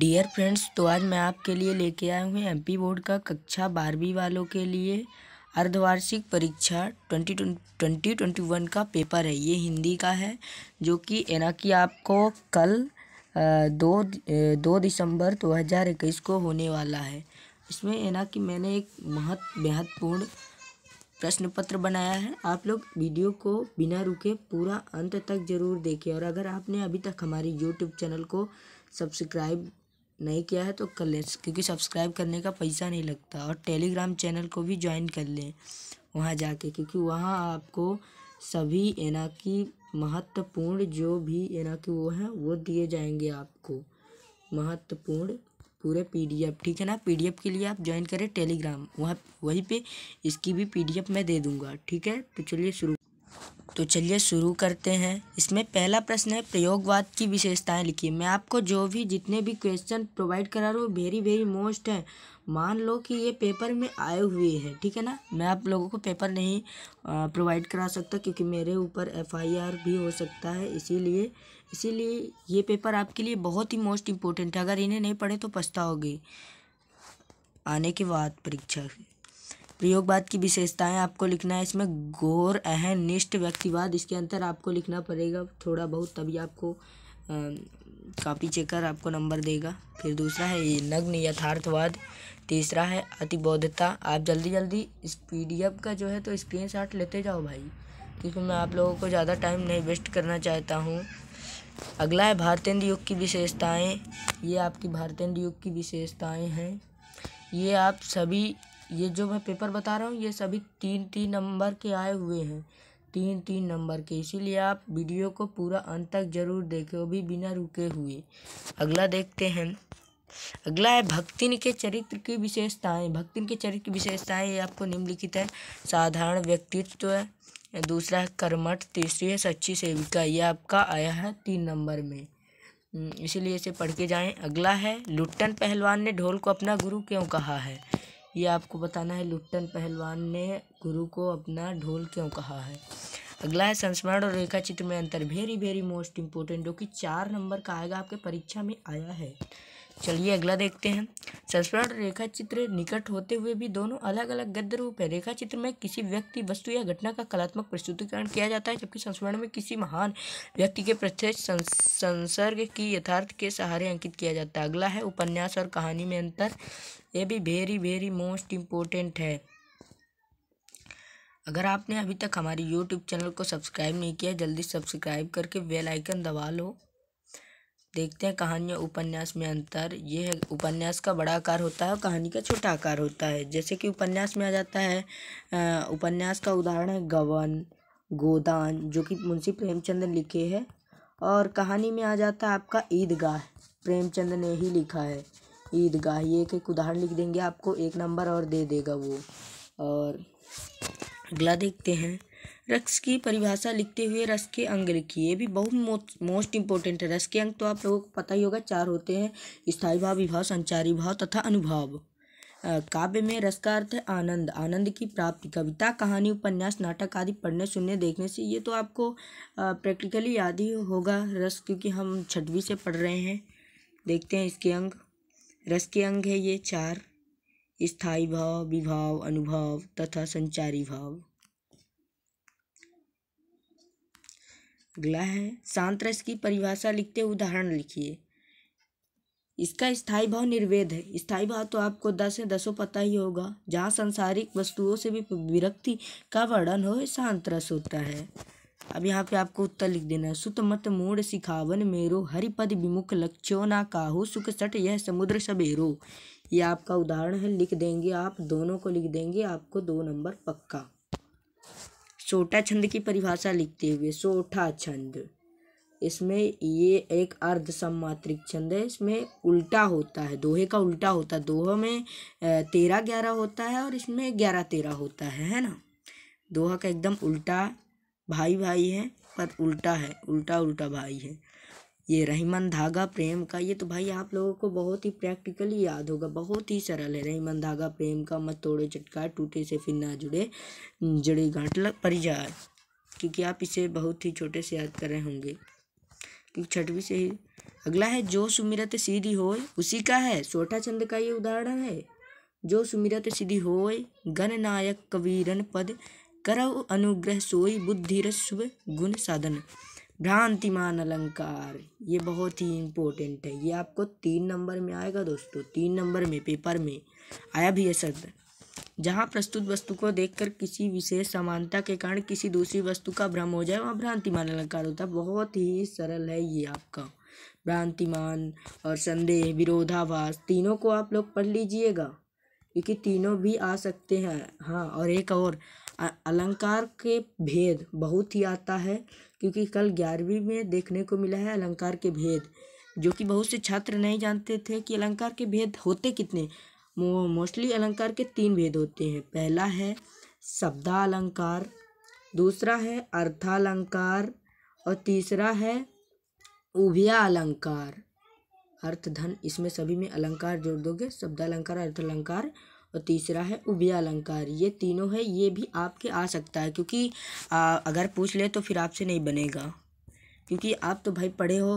dear friends तो आज मैं आपके लिए लेके आया हूँ एमपी बोर्ड का कक्षा बारहवीं वालों के लिए अर्धवार्षिक परीक्षा ट्वेंटी ट्वेंटी ट्वेंटी वन का पेपर है ये हिंदी का है जो कि एना कि आपको कल दो दो दिसंबर दो हज़ार इक्कीस को होने वाला है इसमें एना कि मैंने एक महत्व महत्वपूर्ण प्रश्न पत्र बनाया है आप लोग वीडियो को बिना रुके पूरा अंत तक ज़रूर देखें और अगर आपने अभी तक हमारे यूट्यूब चैनल को सब्सक्राइब नहीं किया है तो कर लें क्योंकि सब्सक्राइब करने का पैसा नहीं लगता और टेलीग्राम चैनल को भी ज्वाइन कर लें वहाँ जाके क्योंकि वहाँ आपको सभी एना की महत्वपूर्ण जो भी एना की वो हैं वो दिए जाएंगे आपको महत्वपूर्ण पूरे पीडीएफ ठीक है ना पीडीएफ के लिए आप ज्वाइन करें टेलीग्राम वहाँ वहीं पे इसकी भी पीडीएफ मैं दे दूँगा ठीक है तो चलिए शुरू तो चलिए शुरू करते हैं इसमें पहला प्रश्न है प्रयोगवाद की विशेषताएं लिखिए मैं आपको जो भी जितने भी क्वेश्चन प्रोवाइड करा रहा हूँ वेरी वेरी मोस्ट है मान लो कि ये पेपर में आए हुए हैं ठीक है ना मैं आप लोगों को पेपर नहीं प्रोवाइड करा सकता क्योंकि मेरे ऊपर एफआईआर भी हो सकता है इसीलिए इसीलिए ये पेपर आपके लिए बहुत ही मोस्ट इम्पोर्टेंट है अगर इन्हें नहीं पढ़े तो पछताओगे आने के बाद परीक्षा प्रयोगवाद की विशेषताएं आपको लिखना है इसमें गौर अहन निष्ठ व्यक्तिवाद इसके अंतर आपको लिखना पड़ेगा थोड़ा बहुत तभी आपको कापी चेकर आपको नंबर देगा फिर दूसरा है ये नग्न यथार्थवाद तीसरा है अतिबौद्धता आप जल्दी जल्दी इस पी का जो है तो स्क्रीन शाट लेते जाओ भाई क्योंकि मैं आप लोगों को ज़्यादा टाइम नहीं वेस्ट करना चाहता हूँ अगला है भारतेंद्र युग की विशेषताएं ये आपकी भारतेंद्र युग की विशेषताएं हैं ये आप सभी ये जो मैं पेपर बता रहा हूँ ये सभी तीन तीन नंबर के आए हुए हैं तीन तीन नंबर के इसीलिए आप वीडियो को पूरा अंत तक जरूर देखें वो भी बिना रुके हुए अगला देखते हैं अगला है भक्तिन के चरित्र की विशेषताएं भक्तिन के चरित्र की विशेषताएं ये आपको निम्नलिखित है साधारण व्यक्तित्व है दूसरा है कर्मठ तीसरी है सच्ची सेविका ये आपका आया है तीन नंबर में हम्म, इसीलिए इसे पढ़ के जाएं अगला है लुट्टन पहलवान ने ढोल को अपना गुरु क्यों कहा है ये आपको बताना है लुट्टन पहलवान ने गुरु को अपना ढोल क्यों कहा है अगला है संस्मरण और रेखा चित्र में अंतर वेरी वेरी मोस्ट इंपोर्टेंट जो कि चार नंबर का आएगा आपके परीक्षा में आया है चलिए अगला देखते हैं संस्मरण रेखा चित्र निकट होते हुए भी दोनों अलग अलग गद्य रूप है रेखा चित्र में किसी व्यक्ति वस्तु या घटना का कलात्मक प्रस्तुतिकरण किया जाता है जबकि संस्मरण में किसी महान व्यक्ति के प्रत्यक्ष संसर्ग की यथार्थ के सहारे अंकित किया जाता है अगला है उपन्यास और कहानी में अंतर ये भी वेरी वेरी मोस्ट इम्पोर्टेंट है अगर आपने अभी तक हमारी यूट्यूब चैनल को सब्सक्राइब नहीं किया जल्दी सब्सक्राइब करके बेलाइकन दबा लो देखते हैं कहानी और उपन्यास में अंतर ये है उपन्यास का बड़ा आकार होता है और कहानी का छोटा आकार होता है जैसे कि उपन्यास में आ जाता है उपन्यास का उदाहरण है गवन गोदान जो कि मुंशी प्रेमचंद ने लिखे है और कहानी में आ जाता है आपका ईदगाह प्रेमचंद ने ही लिखा है ईदगाह ये एक उदाहरण लिख देंगे आपको एक नंबर और दे देगा वो और अगला देखते हैं रस की परिभाषा लिखते हुए रस के अंग लिखिए ये भी बहुत मोस्ट इंपॉर्टेंट है रस के अंग तो आप लोगों को पता ही होगा चार होते हैं स्थायी भाव विभाव संचारी भाव तथा अनुभाव काव्य में रस का अर्थ है आनंद आनंद की प्राप्ति कविता कहानी उपन्यास नाटक आदि पढ़ने सुनने देखने से ये तो आपको प्रैक्टिकली याद ही होगा रस क्योंकि हम छठवीं से पढ़ रहे हैं देखते हैं इसके अंग रस के अंग है ये चार स्थायी भाव विभाव अनुभाव तथा संचारी भाव अगला है शांत रस की परिभाषा लिखते उदाहरण लिखिए इसका स्थायी भाव निर्वेद है स्थायी भाव तो आपको दस है दसों पता ही होगा जहाँ संसारिक वस्तुओं से भी विरक्ति का वर्णन हो शांत रस होता है अब यहाँ पे आपको उत्तर लिख देना है सुत मत मूड सिखावन मेरो हरिपद विमुख लक्ष्यो ना काहू सुख सट यह समुद्र सबेरो ये आपका उदाहरण है लिख देंगे आप दोनों को लिख देंगे आपको दो नंबर पक्का सोटा छंद की परिभाषा लिखते हुए सोटा छंद इसमें ये एक अर्ध सम्मात्रिक छंद है इसमें उल्टा होता है दोहे का उल्टा होता है दोहे में तेरह ग्यारह होता है और इसमें ग्यारह तेरह होता है है ना दोहा का एकदम उल्टा भाई भाई है पर उल्टा है उल्टा उल्टा भाई है ये रहीमन धागा प्रेम का ये तो भाई आप लोगों को बहुत ही प्रैक्टिकली याद होगा बहुत ही सरल है रहीमन धागा प्रेम का मत तोड़े चटका टूटे से फिर ना जुड़े जड़े गांठ लग परिजार क्योंकि आप इसे बहुत ही छोटे से याद कर रहे होंगे क्योंकि छठवीं से ही अगला है जो सुमिरत सीधी हो उसी का है सोठा छंद का ये उदाहरण है जो सुमिरत सीधी होय गण नायक कवीरन पद करव अनुग्रह सोई बुद्धिर शुभ गुण साधन भ्रांतिमान अलंकार ये बहुत ही इम्पोर्टेंट है ये आपको तीन नंबर में आएगा दोस्तों तीन नंबर में पेपर में आया भी है शब्द जहाँ प्रस्तुत वस्तु को देखकर किसी विशेष समानता के कारण किसी दूसरी वस्तु का भ्रम हो जाए वहाँ भ्रांतिमान अलंकार होता है बहुत ही सरल है ये आपका भ्रांतिमान और संदेह विरोधाभास तीनों को आप लोग पढ़ लीजिएगा क्योंकि तीनों भी आ सकते हैं हाँ और एक और अलंकार के भेद बहुत ही आता है क्योंकि कल ग्यारहवीं में देखने को मिला है अलंकार के भेद जो कि बहुत से छात्र नहीं जानते थे कि अलंकार के भेद होते कितने मोस्टली अलंकार के तीन भेद होते हैं पहला है शब्दा अलंकार दूसरा है अर्थालंकार और तीसरा है उभिया अलंकार अर्थ धन इसमें सभी में अलंकार जोड़ दोगे शब्दालंकार अर्थालंकार और तीसरा है उभया अलंकार ये तीनों है ये भी आपके आ सकता है क्योंकि आ, अगर पूछ ले तो फिर आपसे नहीं बनेगा क्योंकि आप तो भाई पढ़े हो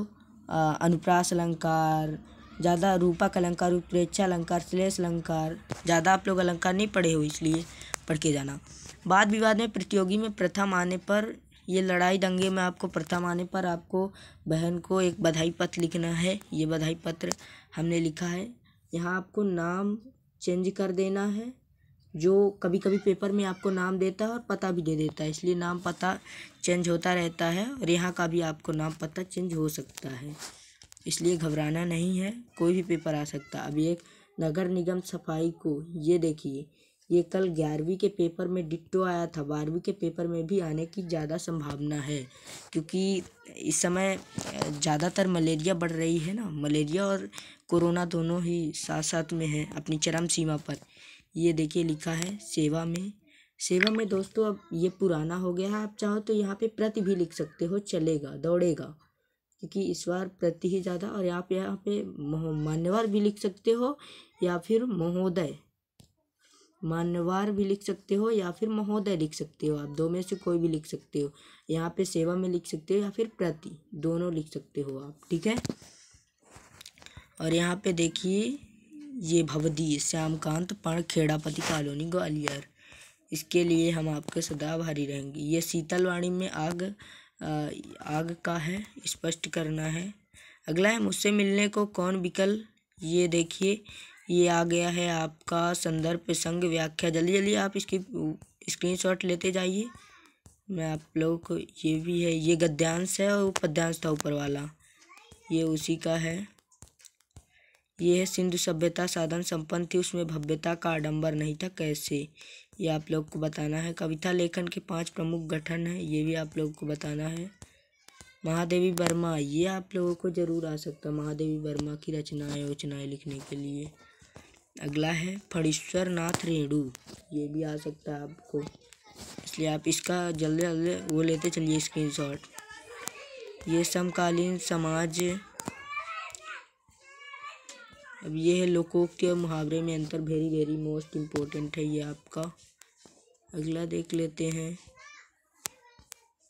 अनुप्रास अलंकार ज़्यादा रूपक अलंकार उत्प्रेक्षा अलंकार श्लेष अलंकार ज़्यादा आप लोग अलंकार नहीं पढ़े हो इसलिए पढ़ के जाना वाद विवाद में प्रतियोगी में प्रथम आने पर ये लड़ाई दंगे में आपको प्रथम आने पर आपको बहन को एक बधाई पत्र लिखना है ये बधाई पत्र हमने लिखा है यहाँ आपको नाम चेंज कर देना है जो कभी कभी पेपर में आपको नाम देता है और पता भी दे देता है इसलिए नाम पता चेंज होता रहता है और यहाँ का भी आपको नाम पता चेंज हो सकता है इसलिए घबराना नहीं है कोई भी पेपर आ सकता अभी एक नगर निगम सफाई को ये देखिए ये कल ग्यारहवीं के पेपर में डिट्टो आया था बारहवीं के पेपर में भी आने की ज़्यादा संभावना है क्योंकि इस समय ज़्यादातर मलेरिया बढ़ रही है ना मलेरिया और कोरोना दोनों ही साथ साथ में है अपनी चरम सीमा पर ये देखिए लिखा है सेवा में सेवा में दोस्तों अब ये पुराना हो गया है आप चाहो तो यहाँ पे प्रति भी लिख सकते हो चलेगा दौड़ेगा क्योंकि इस बार प्रति ही ज़्यादा और आप यहाँ पे मान्यवर भी लिख सकते हो या फिर महोदय मान्यवार भी लिख सकते हो या फिर महोदय लिख सकते हो आप दो में से कोई भी लिख सकते हो यहाँ पे सेवा में लिख सकते हो या फिर प्रति दोनों लिख सकते हो आप ठीक है और यहाँ पे देखिए ये भवदी श्यामकांत पण खेड़ापति कॉलोनी ग्वालियर इसके लिए हम आपके सदा भारी रहेंगे ये शीतलवाणी में आग आग का है स्पष्ट करना है अगला है मुझसे मिलने को कौन विकल ये देखिए ये आ गया है आपका संदर्भ प्रसंग व्याख्या जल्दी जल्दी आप इसकी स्क्रीनशॉट लेते जाइए मैं आप लोगों को ये भी है ये गद्यांश है और पद्यांश था ऊपर वाला ये उसी का है ये है सिंधु सभ्यता साधन संपन्न थी उसमें भव्यता का आडम्बर नहीं था कैसे ये आप लोग को बताना है कविता लेखन के पांच प्रमुख गठन हैं ये भी आप लोगों को बताना है महादेवी वर्मा ये आप लोगों को ज़रूर आ सकता है महादेवी वर्मा की रचनाएँ वचनाएँ लिखने के लिए अगला है फणीश्वर नाथ रेणु ये भी आ सकता है आपको इसलिए आप इसका जल्दी जल्दी वो लेते चलिए स्क्रीन शॉट ये समकालीन समाज अब ये है लोगों के मुहावरे में अंतर वेरी वेरी मोस्ट इम्पोर्टेंट है ये आपका अगला देख लेते हैं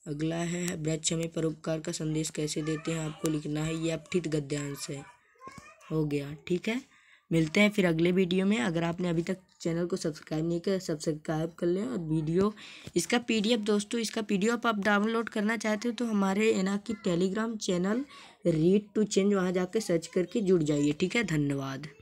अगला है वृक्ष में परोपकार का संदेश कैसे देते हैं आपको लिखना है ये अपठित गद्यांश है हो गया ठीक है मिलते हैं फिर अगले वीडियो में अगर आपने अभी तक चैनल को सब्सक्राइब नहीं किया सब्सक्राइब कर लें और वीडियो इसका पीडीएफ दोस्तों इसका पीडीएफ आप डाउनलोड करना चाहते हो तो हमारे एना की Telegram channel read to change वहाँ जाकर सर्च करके जुड़ जाइए ठीक है धन्यवाद